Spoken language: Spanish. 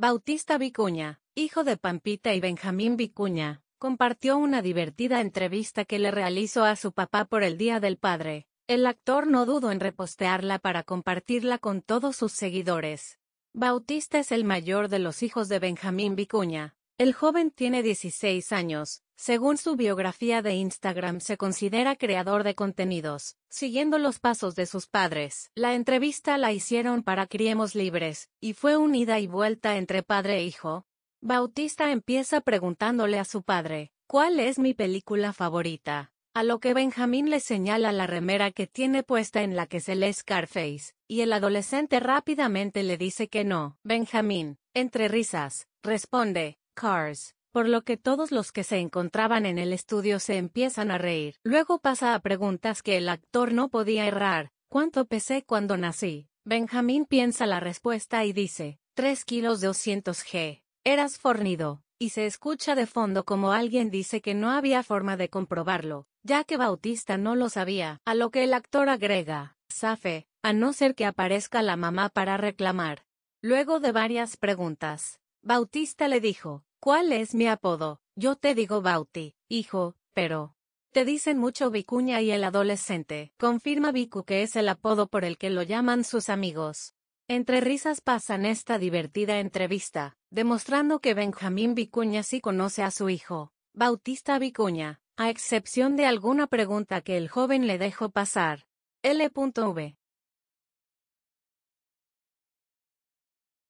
Bautista Vicuña, hijo de Pampita y Benjamín Vicuña, compartió una divertida entrevista que le realizó a su papá por el Día del Padre. El actor no dudó en repostearla para compartirla con todos sus seguidores. Bautista es el mayor de los hijos de Benjamín Vicuña. El joven tiene 16 años, según su biografía de Instagram se considera creador de contenidos, siguiendo los pasos de sus padres. La entrevista la hicieron para Criemos Libres, y fue unida y vuelta entre padre e hijo. Bautista empieza preguntándole a su padre, ¿cuál es mi película favorita? A lo que Benjamín le señala la remera que tiene puesta en la que se lee Scarface, y el adolescente rápidamente le dice que no. Benjamín, entre risas, responde, Cars por lo que todos los que se encontraban en el estudio se empiezan a reír. Luego pasa a preguntas que el actor no podía errar. ¿Cuánto pesé cuando nací? Benjamín piensa la respuesta y dice, 3 kilos 200 g. Eras fornido. Y se escucha de fondo como alguien dice que no había forma de comprobarlo, ya que Bautista no lo sabía, a lo que el actor agrega, Safe, a no ser que aparezca la mamá para reclamar. Luego de varias preguntas, Bautista le dijo, ¿Cuál es mi apodo? Yo te digo Bauti, hijo, pero... Te dicen mucho Vicuña y el adolescente. Confirma Vicu que es el apodo por el que lo llaman sus amigos. Entre risas pasan esta divertida entrevista, demostrando que Benjamín Vicuña sí conoce a su hijo, Bautista Vicuña, a excepción de alguna pregunta que el joven le dejó pasar. L.V.